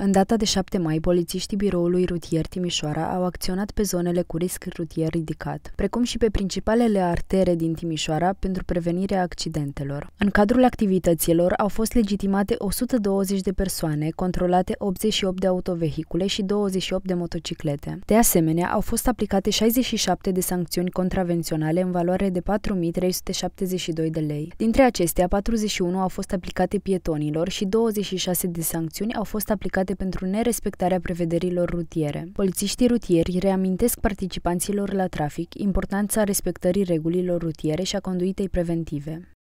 În data de 7 mai, polițiștii biroului rutier Timișoara au acționat pe zonele cu risc rutier ridicat, precum și pe principalele artere din Timișoara pentru prevenirea accidentelor. În cadrul activităților au fost legitimate 120 de persoane, controlate 88 de autovehicule și 28 de motociclete. De asemenea, au fost aplicate 67 de sancțiuni contravenționale în valoare de 4.372 de lei. Dintre acestea, 41 au fost aplicate pietonilor și 26 de sancțiuni au fost aplicate condamnate pentru nerespectarea prevederilor rutiere. Polițiștii rutieri reamintesc participanților la trafic importanța respectării regulilor rutiere și a conduitei preventive.